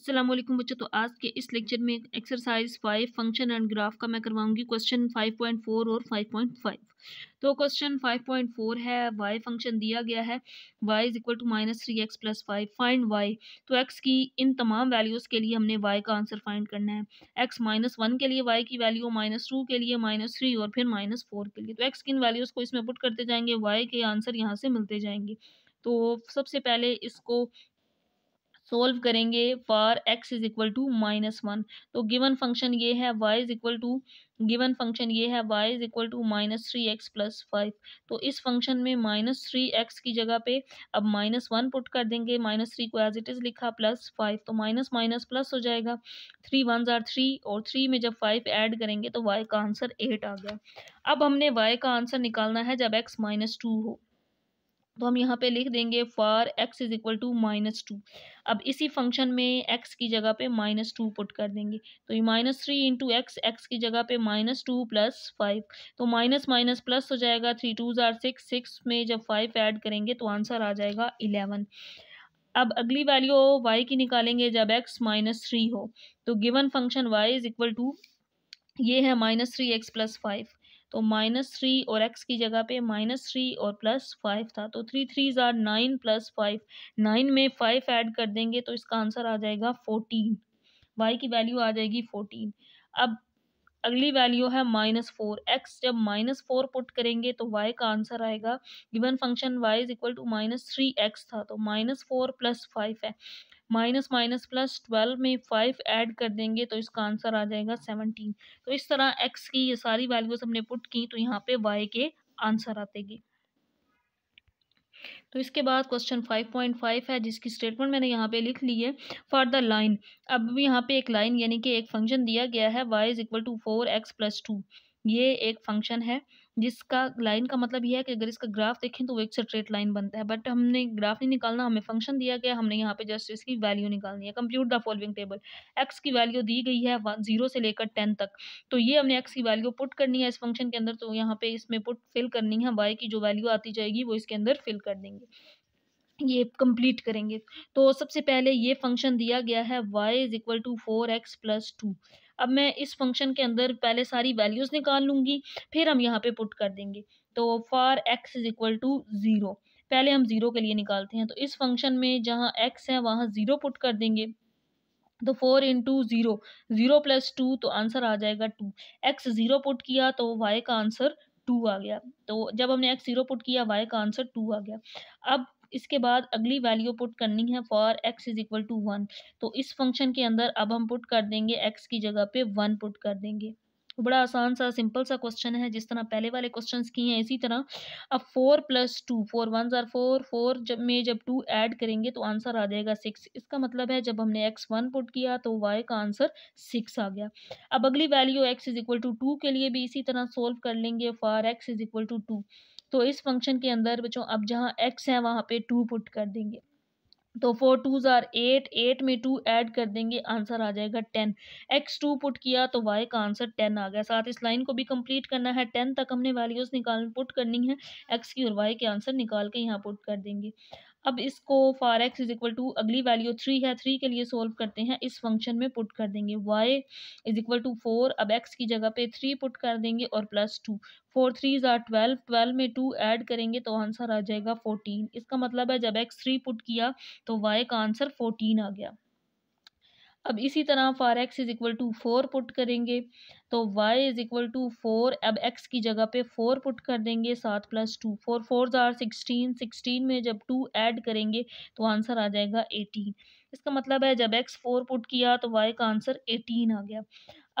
असलम बच्चों तो आज के इस लेक्चर में exercise five function and graph का मैं करवाऊंगी क्वेश्चन फाइव पॉइंट फोर और फाइव पॉइंट फाइव तो क्वेश्चन फाइव पॉइंट फोर है वाई फंक्शन दिया गया है y is equal to minus three x plus five find y तो एक्स की इन तमाम वैल्यूज़ के लिए हमने वाई का आंसर फाइंड करना है एक्स माइनस वन के लिए वाई की वैल्यू माइनस टू के लिए माइनस थ्री और फिर माइनस फोर के लिए तो एक्स की इन वैल्यूज़ को इसमें पुट करते जाएंगे वाई के आंसर यहाँ से मिलते जाएंगे तो सबसे पहले इसको सोल्व करेंगे for x is equal to minus one तो गिवन फंक्शन ये है y is equal to given function ये है y is equal to minus three x plus five तो इस फंक्शन में माइनस थ्री एक्स की जगह पे अब माइनस वन पुट कर देंगे माइनस थ्री को एज इट इज़ लिखा प्लस फाइव तो माइनस माइनस प्लस हो जाएगा थ्री वन ज़ार थ्री और थ्री में जब फाइव ऐड करेंगे तो वाई का आंसर एट आ गया अब हमने वाई का आंसर निकालना है जब एक्स माइनस टू हो तो हम यहाँ पे लिख देंगे for x is equal to minus two अब इसी फंक्शन में एक्स की जगह पे माइनस टू पुट कर देंगे तो ये minus three into x x की जगह पे माइनस टू प्लस फाइव तो माइनस माइनस प्लस हो जाएगा थ्री टू ज़ार सिक्स सिक्स में जब फाइव ऐड करेंगे तो आंसर आ जाएगा इलेवन अब अगली वैल्यू वाई की निकालेंगे जब एक्स माइनस थ्री हो तो given function y is equal to ये है minus three x plus five तो माइनस थ्री और एक्स की जगह पे माइनस थ्री और प्लस फाइव था तो थ्री थ्री ज़ार नाइन प्लस फाइव नाइन में फाइव ऐड कर देंगे तो इसका आंसर आ जाएगा फोर्टीन वाई की वैल्यू आ जाएगी फोर्टीन अब अगली वैल्यू है माइनस फोर एक्स जब माइनस फोर पुट करेंगे तो वाई का आंसर आएगा given function y is equal to minus three x था तो माइनस फोर प्लस फाइव है माइनस माइनस प्लस ट्वेल्व में फाइव ऐड कर देंगे तो इसका आंसर आ जाएगा सेवनटीन तो इस तरह एक्स की ये सारी वैल्यूज हमने पुट की तो यहाँ पे वाई के आंसर आतेगी तो इसके बाद क्वेश्चन फाइव पॉइंट फाइव है जिसकी स्टेटमेंट मैंने यहाँ पे लिख ली है फॉर द लाइन अब भी यहाँ पे एक लाइन यानी कि एक फंक्शन दिया गया है y is equal to four x plus two ये एक फंक्शन है जिसका लाइन का मतलब यह है कि अगर इसका ग्राफ देखें तो वो एक स्ट्रेट लाइन बनता है बट हमने ग्राफ नहीं निकालना हमें फंक्शन दिया गया हमने यहाँ पे जस्ट इसकी वैल्यू निकालनी है compute the following table x की वैल्यू दी गई है जीरो से लेकर टेन तक तो ये हमने एक्स की वैल्यू पुट करनी है इस फंक्शन के अंदर तो यहाँ पे इसमें पुट फिल करनी है वाई की जो वैल्यू आती जाएगी वो इसके अंदर फिल कर देंगे ये कंप्लीट करेंगे तो सबसे पहले ये फंक्शन दिया गया है y is equal to four x plus two अब मैं इस फंक्शन के अंदर पहले सारी वैल्यूज़ निकाल लूँगी फिर हम यहाँ पे पुट कर देंगे तो for x is equal to zero पहले हम ज़ीरो के लिए निकालते हैं तो इस फंक्शन में जहाँ एक्स है वहाँ ज़ीरो पुट कर देंगे तो four into zero zero plus two तो आंसर आ जाएगा टू एक्स ज़ीरो पुट किया तो वाई का आंसर टू आ गया तो जब हमने एक्स ज़ीरो पुट किया वाई का आंसर टू आ गया अब इसके बाद अगली वैल्यू पुट करनी है for x is equal to one तो इस फंक्शन के अंदर अब हम पुट कर देंगे एक्स की जगह पे वन पुट कर देंगे तो बड़ा आसान सा सिंपल सा क्वेश्चन है जिस तरह पहले वाले क्वेश्चन किए हैं इसी तरह अब four plus two four one ज़ार फोर फोर जब में जब टू ऐड करेंगे तो आंसर आ जाएगा सिक्स इसका मतलब है जब हमने एक्स वन पुट किया तो वाई का आंसर सिक्स आ गया अब अगली value x is equal to two के लिए भी इसी तरह सोल्व कर लेंगे for x is equal to two तो इस फंक्शन के अंदर बच्चों अब जहाँ एक्स है वहाँ पे टू पुट कर देंगे तो फोर टू ज़ार एट एट में टू ऐड कर देंगे आंसर आ जाएगा टेन एक्स टू पुट किया तो वाई का आंसर टेन आ गया साथ इस लाइन को भी कंप्लीट करना है टेन तक हमने वैल्यूज़ निकाल पुट करनी है एक्स की और वाई के आंसर निकाल के यहाँ पुट कर देंगे अब इसको for x is equal to अगली वैल्यू थ्री है थ्री के लिए सोल्व करते हैं इस फंक्शन में पुट कर देंगे y is equal to four अब एक्स की जगह पे थ्री पुट कर देंगे और प्लस टू फोर थ्री ज़ार ट्वेल्व ट्वेल्व में टू ऐड करेंगे तो आंसर आ जाएगा फोर्टीन इसका मतलब है जब एक्स थ्री पुट किया तो वाई का आंसर फोर्टीन आ गया अब इसी तरह for x is equal to four put करेंगे तो y is equal to four अब एक्स की जगह पे फोर पुट कर देंगे सात प्लस टू फोर फोर ज़ार सिक्सटीन सिक्सटीन में जब टू ऐड करेंगे तो आंसर आ जाएगा एटीन इसका मतलब है जब एक्स फोर पुट किया तो वाई का आंसर एटीन आ गया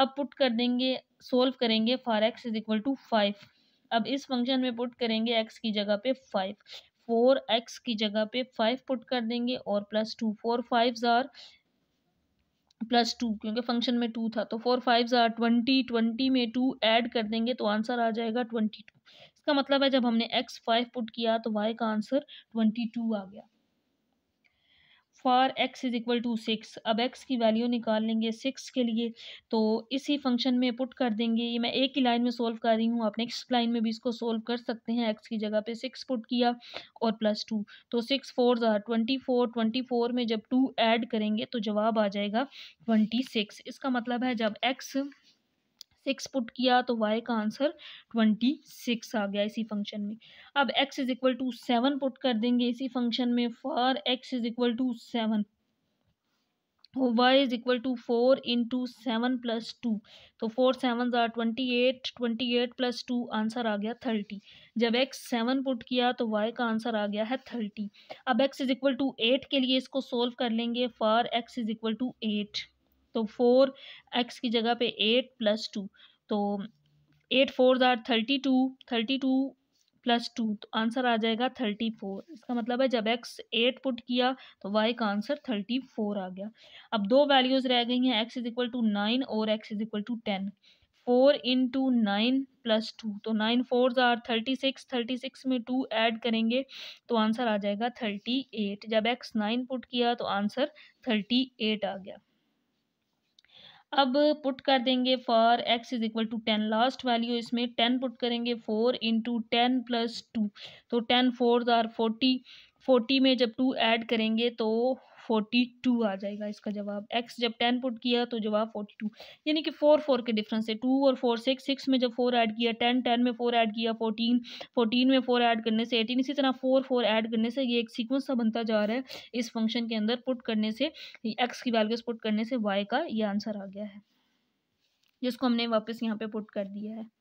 अब पुट कर देंगे सोल्व करेंगे for x is equal to five अब इस फंक्शन में पुट करेंगे एक्स की जगह पे फाइव फोर एक्स की जगह पे फाइव पुट कर देंगे और प्लस टू फोर फाइव ज़ार प्लस टू क्योंकि फंक्शन में टू था तो फोर फाइव ज़ार ट्वेंटी ट्वेंटी में टू ऐड कर देंगे तो आंसर आ जाएगा ट्वेंटी टू इसका मतलब है जब हमने एक्स फाइव पुट किया तो वाई का आंसर ट्वेंटी टू आ गया for x is equal to six अब एक्स की वैल्यू निकाल लेंगे सिक्स के लिए तो इसी फंक्शन में पुट कर देंगे ये मैं एक ही लाइन में सोल्व कर रही हूँ आप नेक्स्ट लाइन में भी इसको सोल्व कर सकते हैं एक्स की जगह पे सिक्स पुट किया और प्लस टू तो सिक्स फोर ज़ार ट्वेंटी फोर ट्वेंटी फोर में जब टू ऐड करेंगे तो जवाब आ जाएगा ट्वेंटी सिक्स इसका मतलब है जब एक्स सिक्स पुट किया तो वाई का आंसर ट्वेंटी सिक्स आ गया इसी फंक्शन में अब x is equal to seven put कर देंगे इसी फंक्शन में for x is equal to seven y is equal to four into seven plus two तो फोर सेवन ज़ार twenty eight twenty eight plus two answer आ गया thirty जब x seven put किया तो वाई का आंसर आ गया है थर्टी अब x is equal to eight के लिए इसको सोल्व कर लेंगे for x is equal to eight तो फोर एक्स की जगह पे एट प्लस टू तो एट फोर ज़ार thirty two thirty two plus two तो आंसर आ जाएगा थर्टी फोर इसका मतलब है जब एक्स एट पुट किया तो वाई का आंसर थर्टी फोर आ गया अब दो वैल्यूज़ रह गई हैं x is equal to nine और x is equal to ten four into nine plus two तो नाइन फोर ज़ार थर्टी सिक्स थर्टी सिक्स में टू ऐड करेंगे तो आंसर आ जाएगा थर्टी एट जब एक्स नाइन पुट किया तो आंसर थर्टी एट आ गया अब पुट कर देंगे for x is equal to ten last value इसमें टेन पुट करेंगे four into ten plus two तो ten four are forty forty में जब टू ऐड करेंगे तो फोर्टी टू आ जाएगा इसका जवाब एक्स जब टेन पुट किया तो जवाब फोर्टी टू यानी कि फोर फोर के डिफरेंस है टू और फोर सिक्स सिक्स में जब फोर ऐड किया टेन टेन में फोर ऐड किया फोर्टीन फोर्टीन में फोर ऐड करने से एटीन इसी तरह फोर फोर ऐड करने से ये एक सीक्वेंस सा बनता जा रहा है इस फंक्शन के अंदर पुट करने से एक्स की वैल्यूज पुट करने से वाई का ये आंसर आ गया है जिसको हमने वापस यहाँ पे पुट कर दिया है